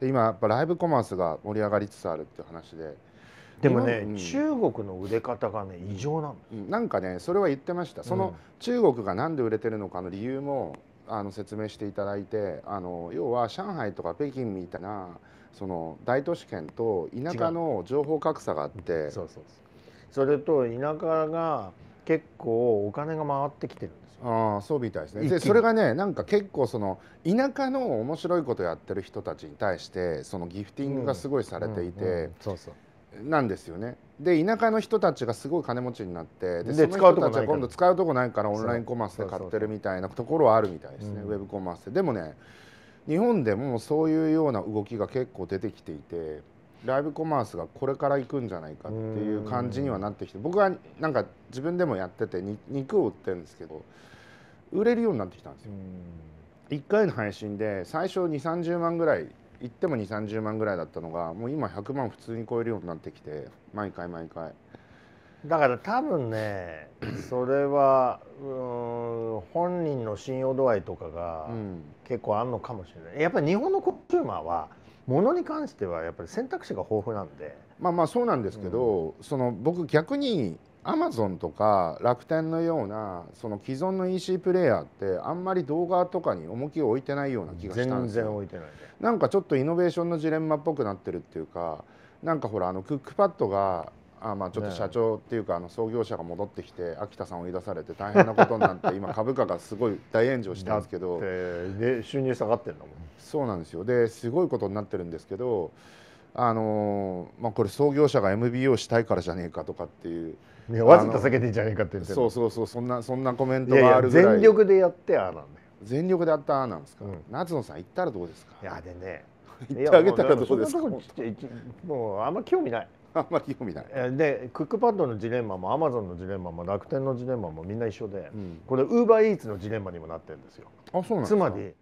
で今やっぱライブコマースが盛り上がりつつあるっていう話ででもね、うん、中国の売れ方がね異常なんです、なんかねそれは言ってましたその中国が何で売れてるのかの理由もあの説明していただいてあの要は上海とか北京みたいなその大都市圏と田舎の情報格差があってそれと田舎が結構お金が回ってきてるんですよ。あそうみたいですねでそれがねなんか結構その田舎の面白いことやってる人たちに対してそのギフティングがすごいされていてそそううなんですよね。で田舎の人たちがすごい金持ちになってでその人たちは今度使うとこないからオンラインコマースで買ってるみたいなところはあるみたいですね、ウェブコマースで。でもね日本でもそういうような動きが結構出てきていてライブコマースがこれから行くんじゃないかっていう感じにはなってきて僕はなんか自分でもやっててに肉を売ってるんですけど売れるようになってきたんですよ。1回の配信で最初2 3 0万ぐらい行っても2 3 0万ぐらいだったのがもう今100万普通に超えるようになってきて毎回毎回。だから多分ねそれはうん本人の信用度合いとかが結構あるのかもしれないやっぱり日本のコンシューマーはものに関してはやっぱり選択肢が豊富なんでまあまあそうなんですけど、うん、その僕逆にアマゾンとか楽天のようなその既存の EC プレーヤーってあんまり動画とかに重きを置いてないような気がしたんですよ全然置いてない、なんかちょっとイノベーションのジレンマっぽくなってるっていうかなんかほらあのクックパッドがああまあちょっと社長っていうか、あの創業者が戻ってきて秋田さんを追い出されて大変なことになって今株価がすごい大炎上してますけどで収入下がってるんだもんそうなんですよですごいことになってるんですけどあのまあ、これ創業者が m b o したいからじゃねえかとかっていういやわざと避けてんじゃねえかって言ってそうそうそうそんなそんなコメントがあるぐらい全力でやってああなんだよ全力でやったああなんですか、うん、夏野さん行ったらどうですかいやでね言ってあげたらどうですかもうあんま興味ないあんまり興味ないでクックパッドのジレンマもアマゾンのジレンマも楽天のジレンマもみんな一緒で、うん、これウーバーイーツのジレンマにもなってるんですよあそうなんつまり